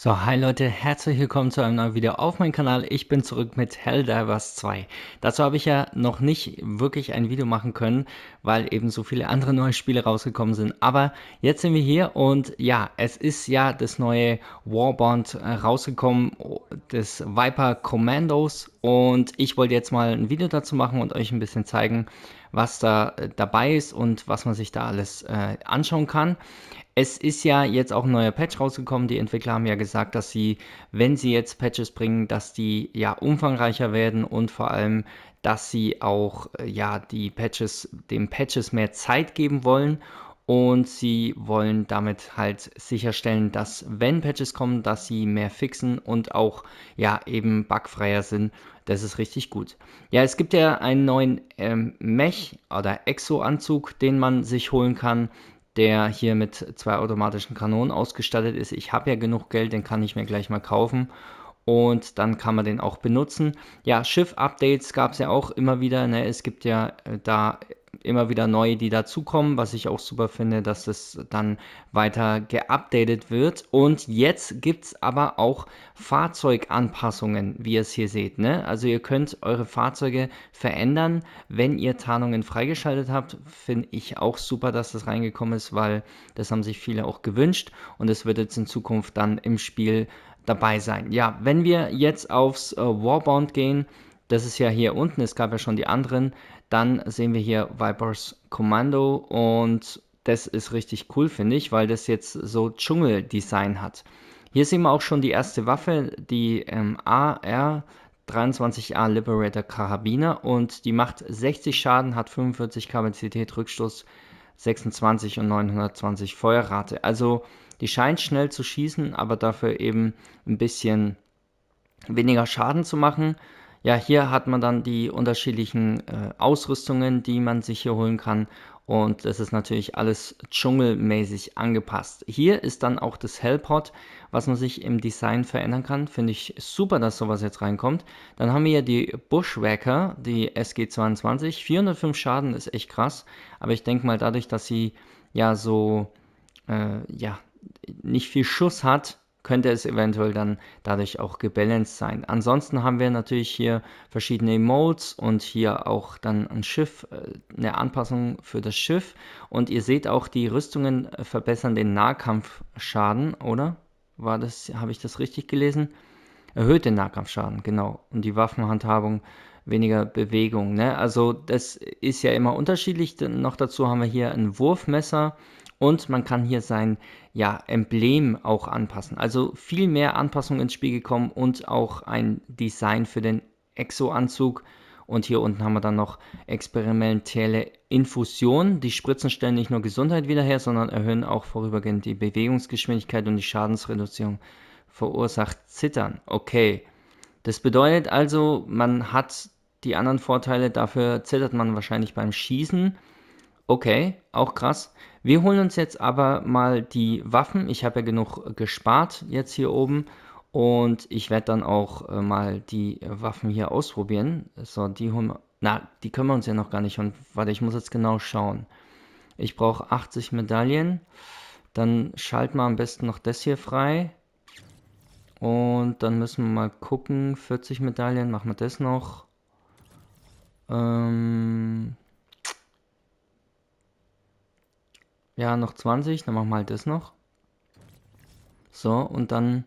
So, hi Leute, herzlich willkommen zu einem neuen Video auf meinem Kanal. Ich bin zurück mit Helldivers 2. Dazu habe ich ja noch nicht wirklich ein Video machen können, weil eben so viele andere neue Spiele rausgekommen sind. Aber jetzt sind wir hier und ja, es ist ja das neue Warbond äh, rausgekommen, des Viper Commandos. Und ich wollte jetzt mal ein Video dazu machen und euch ein bisschen zeigen, was da äh, dabei ist und was man sich da alles äh, anschauen kann. Es ist ja jetzt auch ein neuer Patch rausgekommen. Die Entwickler haben ja gesagt, dass sie, wenn sie jetzt Patches bringen, dass die ja umfangreicher werden und vor allem, dass sie auch äh, ja die Patches, den Patches mehr Zeit geben wollen. Und sie wollen damit halt sicherstellen, dass wenn Patches kommen, dass sie mehr fixen und auch ja eben bugfreier sind. Das ist richtig gut. Ja, es gibt ja einen neuen ähm, Mech oder Exo-Anzug, den man sich holen kann der hier mit zwei automatischen Kanonen ausgestattet ist. Ich habe ja genug Geld, den kann ich mir gleich mal kaufen und dann kann man den auch benutzen. Ja, Schiff-Updates gab es ja auch immer wieder. Ne? Es gibt ja äh, da immer wieder neue, die dazukommen, was ich auch super finde, dass es dann weiter geupdatet wird. Und jetzt gibt es aber auch Fahrzeuganpassungen, wie ihr es hier seht. Ne? Also ihr könnt eure Fahrzeuge verändern, wenn ihr Tarnungen freigeschaltet habt. Finde ich auch super, dass das reingekommen ist, weil das haben sich viele auch gewünscht und es wird jetzt in Zukunft dann im Spiel dabei sein. Ja, wenn wir jetzt aufs äh, Warbound gehen, das ist ja hier unten, es gab ja schon die anderen, dann sehen wir hier Vipers Kommando und das ist richtig cool, finde ich, weil das jetzt so Dschungeldesign hat. Hier sehen wir auch schon die erste Waffe, die ähm, AR 23A Liberator Karabiner und die macht 60 Schaden, hat 45 Kapazität, Rückstoß 26 und 920 Feuerrate. Also die scheint schnell zu schießen, aber dafür eben ein bisschen weniger Schaden zu machen ja, hier hat man dann die unterschiedlichen äh, Ausrüstungen, die man sich hier holen kann. Und es ist natürlich alles dschungelmäßig angepasst. Hier ist dann auch das Hellpot, was man sich im Design verändern kann. Finde ich super, dass sowas jetzt reinkommt. Dann haben wir hier die Bushwacker, die SG22. 405 Schaden ist echt krass. Aber ich denke mal, dadurch, dass sie ja so, äh, ja, nicht viel Schuss hat, könnte es eventuell dann dadurch auch gebalanced sein. Ansonsten haben wir natürlich hier verschiedene Emotes und hier auch dann ein Schiff, äh, eine Anpassung für das Schiff. Und ihr seht auch, die Rüstungen äh, verbessern den Nahkampfschaden, oder? War das, habe ich das richtig gelesen? Erhöht den Nahkampfschaden, genau. Und die Waffenhandhabung weniger Bewegung. Ne? Also das ist ja immer unterschiedlich. Noch dazu haben wir hier ein Wurfmesser und man kann hier sein ja, Emblem auch anpassen. Also viel mehr Anpassungen ins Spiel gekommen und auch ein Design für den Exo-Anzug. Und hier unten haben wir dann noch experimentelle Infusion. Die Spritzen stellen nicht nur Gesundheit wieder her, sondern erhöhen auch vorübergehend die Bewegungsgeschwindigkeit und die Schadensreduzierung verursacht Zittern. Okay. Das bedeutet also, man hat die anderen Vorteile, dafür zittert man wahrscheinlich beim Schießen. Okay, auch krass. Wir holen uns jetzt aber mal die Waffen. Ich habe ja genug gespart jetzt hier oben. Und ich werde dann auch äh, mal die Waffen hier ausprobieren. So, die holen wir. Na, die können wir uns ja noch gar nicht Und Warte, ich muss jetzt genau schauen. Ich brauche 80 Medaillen. Dann schalten wir am besten noch das hier frei. Und dann müssen wir mal gucken. 40 Medaillen, machen wir das noch. Ähm, Ja, noch 20, dann machen wir halt das noch. So, und dann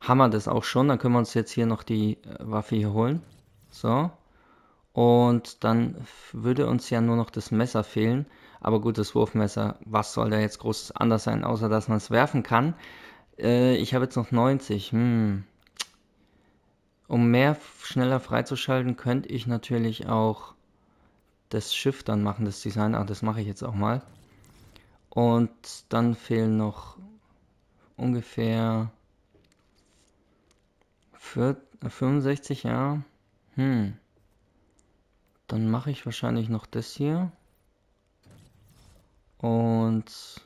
haben wir das auch schon. Dann können wir uns jetzt hier noch die äh, Waffe hier holen. So. Und dann würde uns ja nur noch das Messer fehlen. Aber gut, das Wurfmesser, was soll da jetzt groß anders sein, außer dass man es werfen kann. Äh, ich habe jetzt noch 90. Hm. Um mehr schneller freizuschalten, könnte ich natürlich auch das Schiff dann machen, das Design. Ach, das mache ich jetzt auch mal. Und dann fehlen noch ungefähr 65, ja. Hm. Dann mache ich wahrscheinlich noch das hier. Und...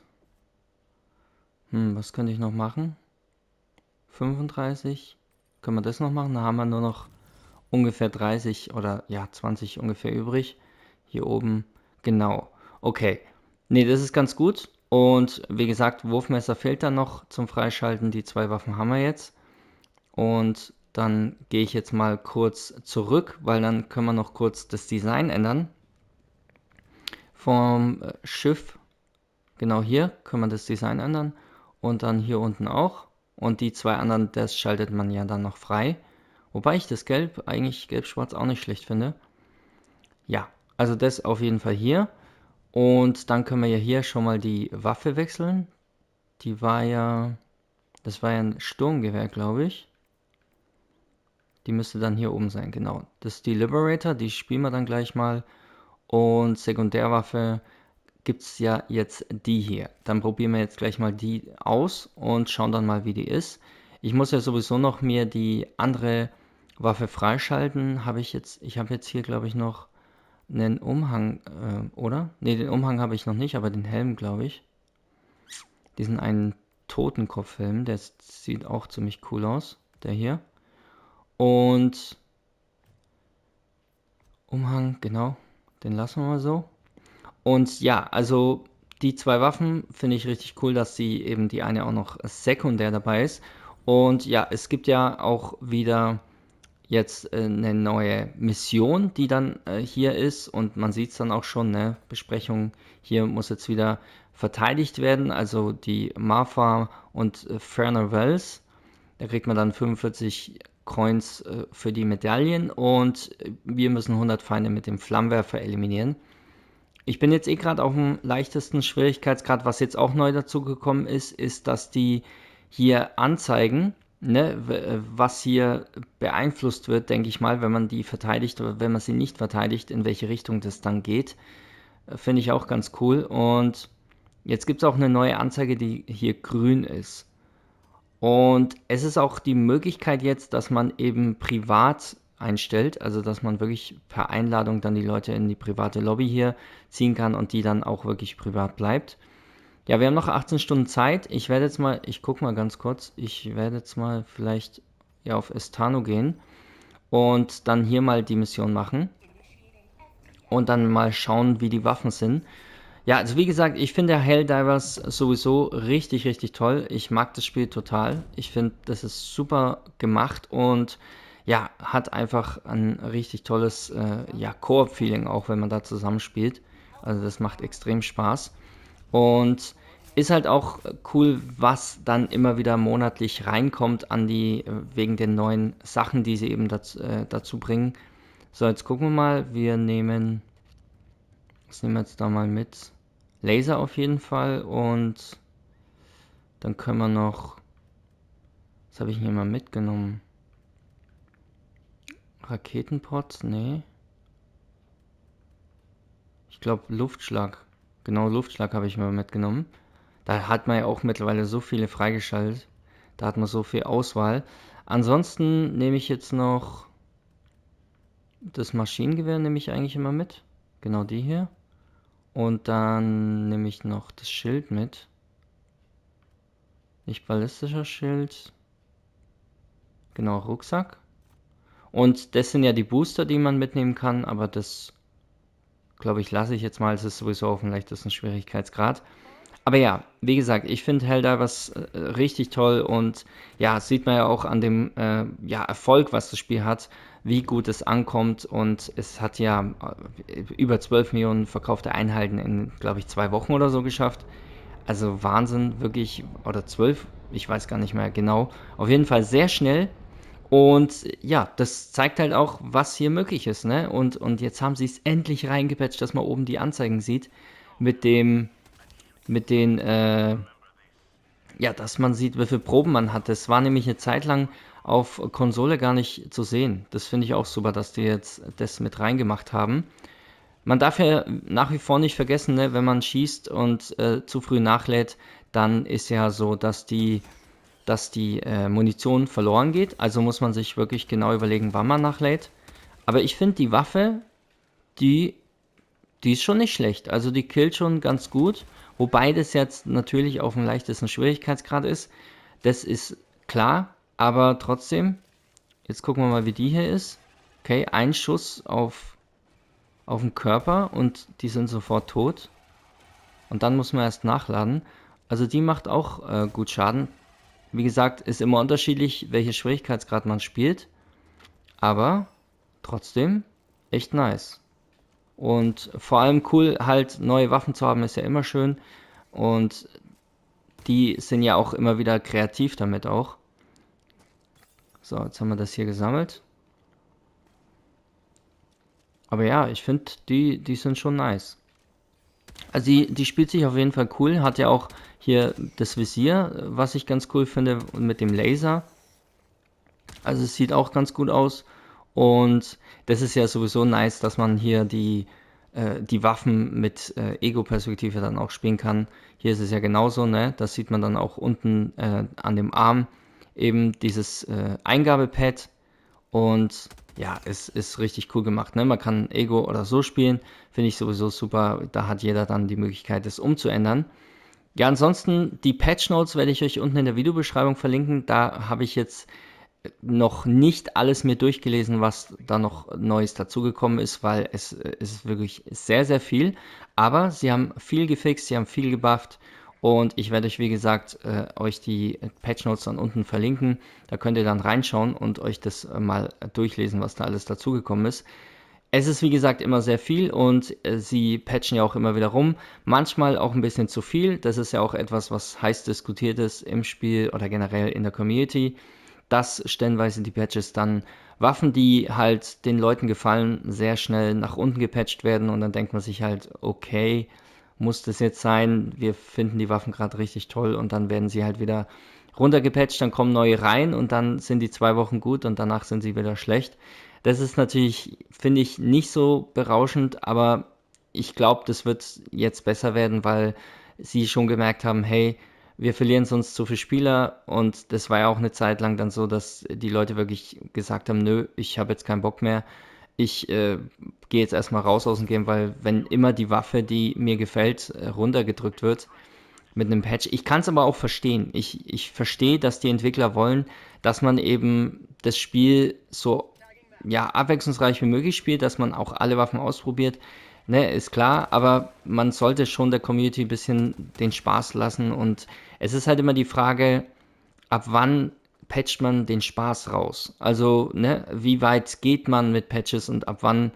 Hm, was könnte ich noch machen? 35. Können wir das noch machen? Da haben wir nur noch ungefähr 30 oder ja, 20 ungefähr übrig. Hier oben. Genau. Okay, Nee, das ist ganz gut. Und wie gesagt, Wurfmesser fehlt dann noch zum Freischalten. Die zwei Waffen haben wir jetzt. Und dann gehe ich jetzt mal kurz zurück, weil dann können wir noch kurz das Design ändern. Vom äh, Schiff, genau hier, können wir das Design ändern. Und dann hier unten auch. Und die zwei anderen, das schaltet man ja dann noch frei. Wobei ich das Gelb, eigentlich Gelb-Schwarz auch nicht schlecht finde. Ja, also das auf jeden Fall hier. Und dann können wir ja hier schon mal die Waffe wechseln. Die war ja... Das war ja ein Sturmgewehr, glaube ich. Die müsste dann hier oben sein, genau. Das ist die Liberator, die spielen wir dann gleich mal. Und Sekundärwaffe gibt es ja jetzt die hier. Dann probieren wir jetzt gleich mal die aus und schauen dann mal, wie die ist. Ich muss ja sowieso noch mir die andere Waffe freischalten. Habe ich jetzt, ich habe jetzt hier, glaube ich, noch einen Umhang, äh, oder? Ne, den Umhang habe ich noch nicht, aber den Helm, glaube ich. Diesen einen Totenkopfhelm, der sieht auch ziemlich cool aus, der hier. Und Umhang, genau, den lassen wir mal so. Und ja, also die zwei Waffen finde ich richtig cool, dass sie eben die eine auch noch sekundär dabei ist. Und ja, es gibt ja auch wieder jetzt äh, eine neue Mission, die dann äh, hier ist. Und man sieht es dann auch schon, ne? Besprechung, hier muss jetzt wieder verteidigt werden. Also die Marfa und äh, Ferner Wells. Da kriegt man dann 45 Coins äh, für die Medaillen und äh, wir müssen 100 Feinde mit dem Flammenwerfer eliminieren. Ich bin jetzt eh gerade auf dem leichtesten Schwierigkeitsgrad. Was jetzt auch neu dazu gekommen ist, ist, dass die hier anzeigen, ne, äh, was hier beeinflusst wird, denke ich mal, wenn man die verteidigt oder wenn man sie nicht verteidigt, in welche Richtung das dann geht. Äh, finde ich auch ganz cool. Und jetzt gibt es auch eine neue Anzeige, die hier grün ist. Und es ist auch die Möglichkeit jetzt, dass man eben privat einstellt, also dass man wirklich per Einladung dann die Leute in die private Lobby hier ziehen kann und die dann auch wirklich privat bleibt. Ja, wir haben noch 18 Stunden Zeit. Ich werde jetzt mal, ich gucke mal ganz kurz, ich werde jetzt mal vielleicht ja, auf Estano gehen und dann hier mal die Mission machen und dann mal schauen, wie die Waffen sind. Ja, also wie gesagt, ich finde Helldivers sowieso richtig, richtig toll. Ich mag das Spiel total. Ich finde, das ist super gemacht und ja, hat einfach ein richtig tolles äh, ja, Koop-Feeling, auch wenn man da zusammenspielt. Also das macht extrem Spaß. Und ist halt auch äh, cool, was dann immer wieder monatlich reinkommt an die, äh, wegen den neuen Sachen, die sie eben dazu, äh, dazu bringen. So, jetzt gucken wir mal. Wir nehmen, was nehmen wir jetzt da mal mit? Laser auf jeden Fall und dann können wir noch, was habe ich hier mal mitgenommen? Raketenpots? Nee. Ich glaube Luftschlag Genau, Luftschlag habe ich mir mitgenommen. Da hat man ja auch mittlerweile so viele freigeschaltet. Da hat man so viel Auswahl. Ansonsten nehme ich jetzt noch das Maschinengewehr nehme ich eigentlich immer mit. Genau die hier. Und dann nehme ich noch das Schild mit. Nicht ballistischer Schild. Genau, Rucksack. Und das sind ja die Booster, die man mitnehmen kann, aber das glaube ich, lasse ich jetzt mal. Es ist sowieso auf dem leichtesten Schwierigkeitsgrad. Aber ja, wie gesagt, ich finde Helldivers äh, richtig toll und ja, sieht man ja auch an dem äh, ja, Erfolg, was das Spiel hat, wie gut es ankommt und es hat ja äh, über 12 Millionen verkaufte Einheiten in, glaube ich, zwei Wochen oder so geschafft. Also Wahnsinn, wirklich, oder 12, ich weiß gar nicht mehr genau. Auf jeden Fall sehr schnell und ja, das zeigt halt auch, was hier möglich ist. Ne? Und, und jetzt haben sie es endlich reingepatcht, dass man oben die Anzeigen sieht. Mit dem, mit den, äh, ja, dass man sieht, wie viele Proben man hat. Das war nämlich eine Zeit lang auf Konsole gar nicht zu sehen. Das finde ich auch super, dass die jetzt das mit reingemacht haben. Man darf ja nach wie vor nicht vergessen, ne, wenn man schießt und äh, zu früh nachlädt, dann ist ja so, dass die dass die äh, Munition verloren geht. Also muss man sich wirklich genau überlegen, wann man nachlädt. Aber ich finde die Waffe, die, die ist schon nicht schlecht. Also die killt schon ganz gut. Wobei das jetzt natürlich auf dem leichtesten Schwierigkeitsgrad ist. Das ist klar. Aber trotzdem, jetzt gucken wir mal, wie die hier ist. Okay, ein Schuss auf, auf den Körper und die sind sofort tot. Und dann muss man erst nachladen. Also die macht auch äh, gut Schaden. Wie gesagt, ist immer unterschiedlich, welches Schwierigkeitsgrad man spielt. Aber trotzdem echt nice. Und vor allem cool, halt neue Waffen zu haben, ist ja immer schön. Und die sind ja auch immer wieder kreativ damit auch. So, jetzt haben wir das hier gesammelt. Aber ja, ich finde, die, die sind schon nice. Also die, die spielt sich auf jeden Fall cool, hat ja auch hier das Visier, was ich ganz cool finde, und mit dem Laser. Also es sieht auch ganz gut aus. Und das ist ja sowieso nice, dass man hier die, äh, die Waffen mit äh, Ego-Perspektive dann auch spielen kann. Hier ist es ja genauso, ne? Das sieht man dann auch unten äh, an dem Arm. Eben dieses äh, Eingabepad und ja, es ist richtig cool gemacht. Ne? Man kann Ego oder so spielen. Finde ich sowieso super. Da hat jeder dann die Möglichkeit, es umzuändern. Ja, ansonsten die Patch Notes werde ich euch unten in der Videobeschreibung verlinken. Da habe ich jetzt noch nicht alles mir durchgelesen, was da noch Neues dazugekommen ist, weil es, es ist wirklich sehr, sehr viel. Aber sie haben viel gefixt, sie haben viel gebufft und ich werde euch, wie gesagt, äh, euch die Patch Notes dann unten verlinken. Da könnt ihr dann reinschauen und euch das äh, mal durchlesen, was da alles dazugekommen ist. Es ist wie gesagt immer sehr viel und äh, sie patchen ja auch immer wieder rum. Manchmal auch ein bisschen zu viel. Das ist ja auch etwas, was heiß diskutiert ist im Spiel oder generell in der Community. Das stellenweise die Patches dann Waffen, die halt den Leuten gefallen, sehr schnell nach unten gepatcht werden und dann denkt man sich halt, okay, muss das jetzt sein, wir finden die Waffen gerade richtig toll und dann werden sie halt wieder runtergepatcht, dann kommen neue rein und dann sind die zwei Wochen gut und danach sind sie wieder schlecht. Das ist natürlich, finde ich, nicht so berauschend, aber ich glaube, das wird jetzt besser werden, weil sie schon gemerkt haben, hey, wir verlieren sonst zu viele Spieler und das war ja auch eine Zeit lang dann so, dass die Leute wirklich gesagt haben, nö, ich habe jetzt keinen Bock mehr ich äh, gehe jetzt erstmal raus aus dem Game, weil wenn immer die Waffe, die mir gefällt, äh, runtergedrückt wird mit einem Patch. Ich kann es aber auch verstehen. Ich, ich verstehe, dass die Entwickler wollen, dass man eben das Spiel so ja, abwechslungsreich wie möglich spielt, dass man auch alle Waffen ausprobiert. Ne, ist klar, aber man sollte schon der Community ein bisschen den Spaß lassen und es ist halt immer die Frage, ab wann patcht man den Spaß raus? Also, ne, wie weit geht man mit Patches und ab wann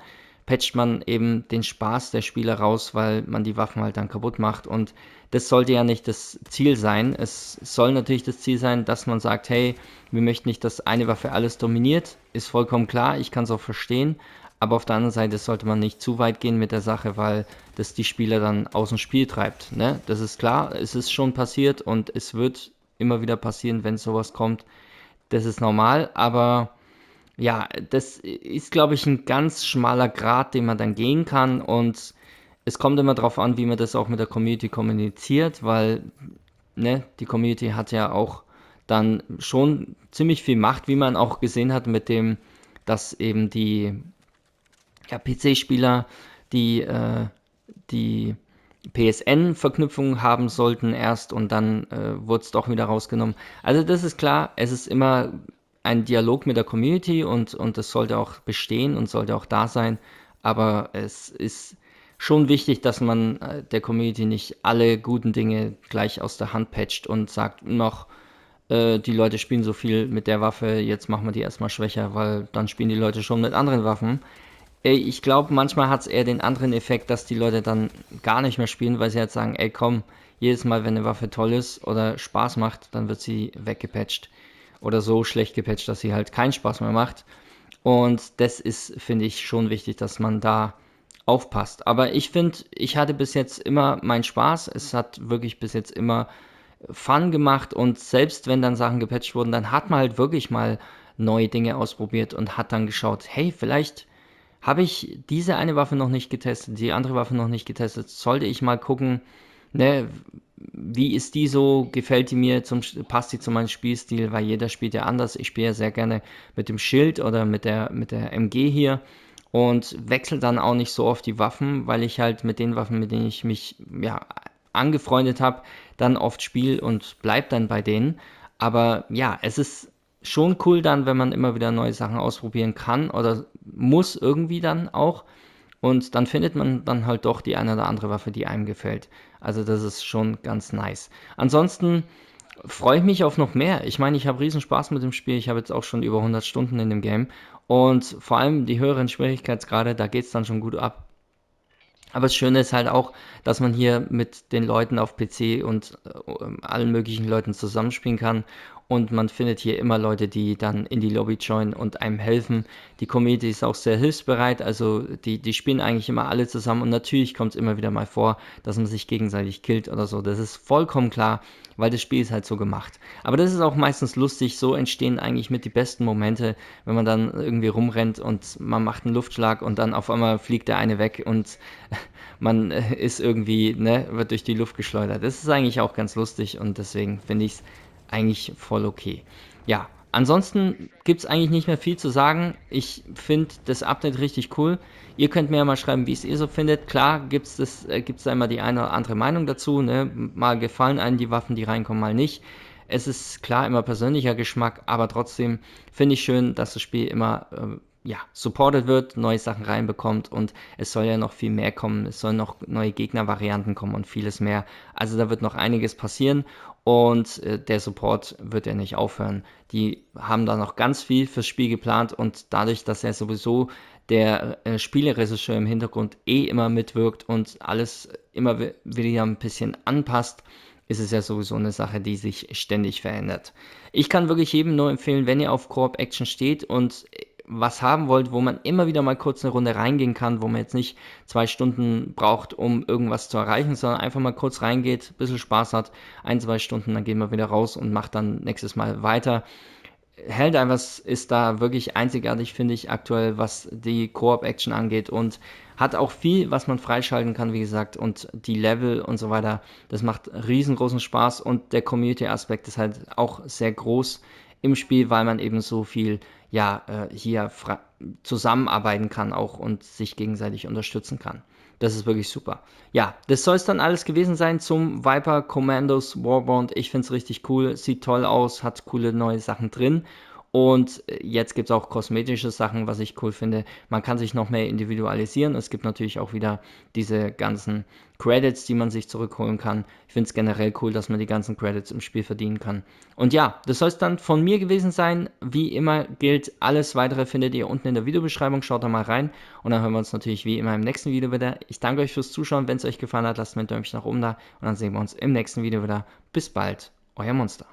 patcht man eben den Spaß der Spieler raus, weil man die Waffen halt dann kaputt macht. Und das sollte ja nicht das Ziel sein. Es soll natürlich das Ziel sein, dass man sagt, hey, wir möchten nicht, dass eine Waffe alles dominiert. Ist vollkommen klar, ich kann es auch verstehen. Aber auf der anderen Seite sollte man nicht zu weit gehen mit der Sache, weil das die Spieler dann aus dem Spiel treibt. Ne? Das ist klar, es ist schon passiert und es wird immer wieder passieren, wenn sowas kommt, das ist normal, aber ja, das ist, glaube ich, ein ganz schmaler Grad, den man dann gehen kann und es kommt immer darauf an, wie man das auch mit der Community kommuniziert, weil ne, die Community hat ja auch dann schon ziemlich viel Macht, wie man auch gesehen hat mit dem, dass eben die ja, PC-Spieler, die, äh, die psn verknüpfungen haben sollten erst und dann äh, wurde es doch wieder rausgenommen. Also das ist klar, es ist immer ein Dialog mit der Community und, und das sollte auch bestehen und sollte auch da sein. Aber es ist schon wichtig, dass man äh, der Community nicht alle guten Dinge gleich aus der Hand patcht und sagt, noch, äh, die Leute spielen so viel mit der Waffe, jetzt machen wir die erstmal schwächer, weil dann spielen die Leute schon mit anderen Waffen ey, ich glaube, manchmal hat es eher den anderen Effekt, dass die Leute dann gar nicht mehr spielen, weil sie halt sagen, ey komm, jedes Mal, wenn eine Waffe toll ist oder Spaß macht, dann wird sie weggepatcht. Oder so schlecht gepatcht, dass sie halt keinen Spaß mehr macht. Und das ist, finde ich, schon wichtig, dass man da aufpasst. Aber ich finde, ich hatte bis jetzt immer meinen Spaß. Es hat wirklich bis jetzt immer Fun gemacht. Und selbst wenn dann Sachen gepatcht wurden, dann hat man halt wirklich mal neue Dinge ausprobiert und hat dann geschaut, hey, vielleicht habe ich diese eine Waffe noch nicht getestet, die andere Waffe noch nicht getestet? Sollte ich mal gucken, ne, wie ist die so? Gefällt die mir? Zum, passt die zu meinem Spielstil? Weil jeder spielt ja anders. Ich spiele ja sehr gerne mit dem Schild oder mit der, mit der MG hier und wechsle dann auch nicht so oft die Waffen, weil ich halt mit den Waffen, mit denen ich mich ja, angefreundet habe, dann oft spiele und bleibe dann bei denen. Aber ja, es ist schon cool dann, wenn man immer wieder neue Sachen ausprobieren kann oder muss irgendwie dann auch. Und dann findet man dann halt doch die eine oder andere Waffe, die einem gefällt. Also das ist schon ganz nice. Ansonsten freue ich mich auf noch mehr. Ich meine, ich habe riesen Spaß mit dem Spiel. Ich habe jetzt auch schon über 100 Stunden in dem Game. Und vor allem die höheren Schwierigkeitsgrade, da geht es dann schon gut ab. Aber das Schöne ist halt auch, dass man hier mit den Leuten auf PC und äh, allen möglichen Leuten zusammenspielen kann und man findet hier immer Leute, die dann in die Lobby joinen und einem helfen. Die Community ist auch sehr hilfsbereit, also die, die spielen eigentlich immer alle zusammen und natürlich kommt es immer wieder mal vor, dass man sich gegenseitig killt oder so. Das ist vollkommen klar, weil das Spiel ist halt so gemacht. Aber das ist auch meistens lustig, so entstehen eigentlich mit die besten Momente, wenn man dann irgendwie rumrennt und man macht einen Luftschlag und dann auf einmal fliegt der eine weg und man ist irgendwie, ne, wird durch die Luft geschleudert. Das ist eigentlich auch ganz lustig und deswegen finde ich es eigentlich voll okay. Ja, ansonsten gibt es eigentlich nicht mehr viel zu sagen. Ich finde das Update richtig cool. Ihr könnt mir ja mal schreiben, wie es ihr so findet. Klar gibt es äh, da immer die eine oder andere Meinung dazu. Ne? Mal gefallen einem die Waffen, die reinkommen, mal nicht. Es ist klar immer persönlicher Geschmack, aber trotzdem finde ich schön, dass das Spiel immer äh, ja, supported wird, neue Sachen reinbekommt und es soll ja noch viel mehr kommen. Es sollen noch neue Gegnervarianten kommen und vieles mehr. Also da wird noch einiges passieren und äh, der Support wird ja nicht aufhören. Die haben da noch ganz viel fürs Spiel geplant und dadurch, dass er sowieso der äh, Spieleregisseur im Hintergrund eh immer mitwirkt und alles immer wieder ein bisschen anpasst, ist es ja sowieso eine Sache, die sich ständig verändert. Ich kann wirklich jedem nur empfehlen, wenn ihr auf Koop Action steht und äh, was haben wollt, wo man immer wieder mal kurz eine Runde reingehen kann, wo man jetzt nicht zwei Stunden braucht, um irgendwas zu erreichen, sondern einfach mal kurz reingeht, ein bisschen Spaß hat, ein, zwei Stunden, dann gehen wir wieder raus und macht dann nächstes Mal weiter. Helldivers ist da wirklich einzigartig, finde ich, aktuell, was die Koop-Action angeht und hat auch viel, was man freischalten kann, wie gesagt, und die Level und so weiter. Das macht riesengroßen Spaß und der Community-Aspekt ist halt auch sehr groß im Spiel, weil man eben so viel ja äh, hier zusammenarbeiten kann auch und sich gegenseitig unterstützen kann. Das ist wirklich super. Ja, das soll es dann alles gewesen sein zum Viper Commandos Warbond. Ich finde es richtig cool, sieht toll aus, hat coole neue Sachen drin. Und äh, jetzt gibt es auch kosmetische Sachen, was ich cool finde. Man kann sich noch mehr individualisieren. Es gibt natürlich auch wieder diese ganzen Credits, die man sich zurückholen kann. Ich finde es generell cool, dass man die ganzen Credits im Spiel verdienen kann. Und ja, das soll es dann von mir gewesen sein. Wie immer gilt, alles weitere findet ihr unten in der Videobeschreibung. Schaut da mal rein und dann hören wir uns natürlich wie immer im nächsten Video wieder. Ich danke euch fürs Zuschauen. Wenn es euch gefallen hat, lasst mir ein Däumchen nach oben da und dann sehen wir uns im nächsten Video wieder. Bis bald, euer Monster.